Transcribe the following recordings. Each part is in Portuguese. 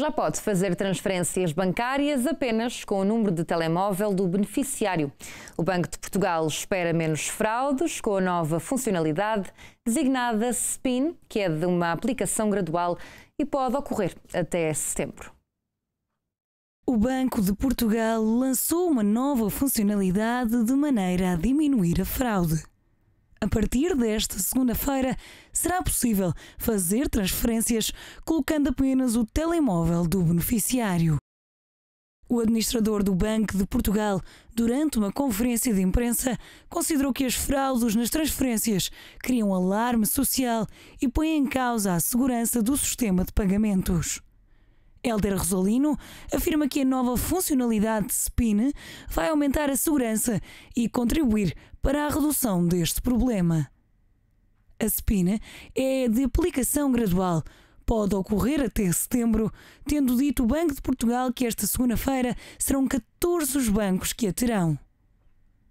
já pode fazer transferências bancárias apenas com o número de telemóvel do beneficiário. O Banco de Portugal espera menos fraudes com a nova funcionalidade designada SPIN, que é de uma aplicação gradual e pode ocorrer até setembro. O Banco de Portugal lançou uma nova funcionalidade de maneira a diminuir a fraude. A partir desta segunda-feira, será possível fazer transferências colocando apenas o telemóvel do beneficiário. O administrador do Banco de Portugal, durante uma conferência de imprensa, considerou que as fraudes nas transferências criam alarme social e põem em causa a segurança do sistema de pagamentos. Helder Rosolino afirma que a nova funcionalidade SPIN vai aumentar a segurança e contribuir para a redução deste problema. A SPIN é de aplicação gradual. Pode ocorrer até setembro, tendo dito o Banco de Portugal que esta segunda-feira serão 14 os bancos que a terão.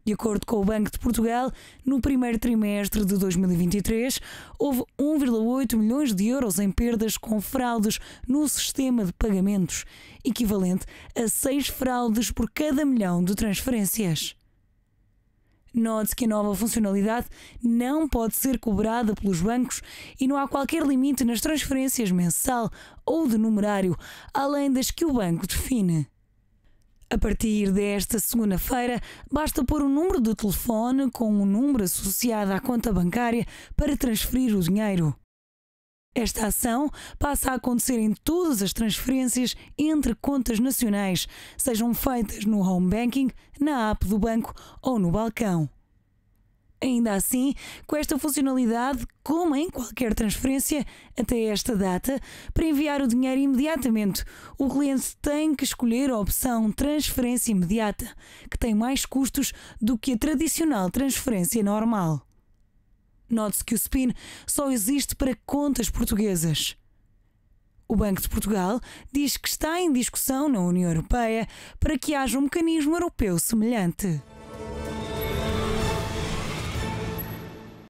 De acordo com o Banco de Portugal, no primeiro trimestre de 2023, houve 1,8 milhões de euros em perdas com fraudes no sistema de pagamentos, equivalente a 6 fraudes por cada milhão de transferências. Note que a nova funcionalidade não pode ser cobrada pelos bancos e não há qualquer limite nas transferências mensal ou de numerário, além das que o banco define. A partir desta segunda-feira, basta pôr o número do telefone com o um número associado à conta bancária para transferir o dinheiro. Esta ação passa a acontecer em todas as transferências entre contas nacionais, sejam feitas no home banking, na app do banco ou no balcão. Ainda assim, com esta funcionalidade, como em qualquer transferência, até esta data, para enviar o dinheiro imediatamente, o cliente tem que escolher a opção Transferência Imediata, que tem mais custos do que a tradicional transferência normal. Note-se que o SPIN só existe para contas portuguesas. O Banco de Portugal diz que está em discussão na União Europeia para que haja um mecanismo europeu semelhante.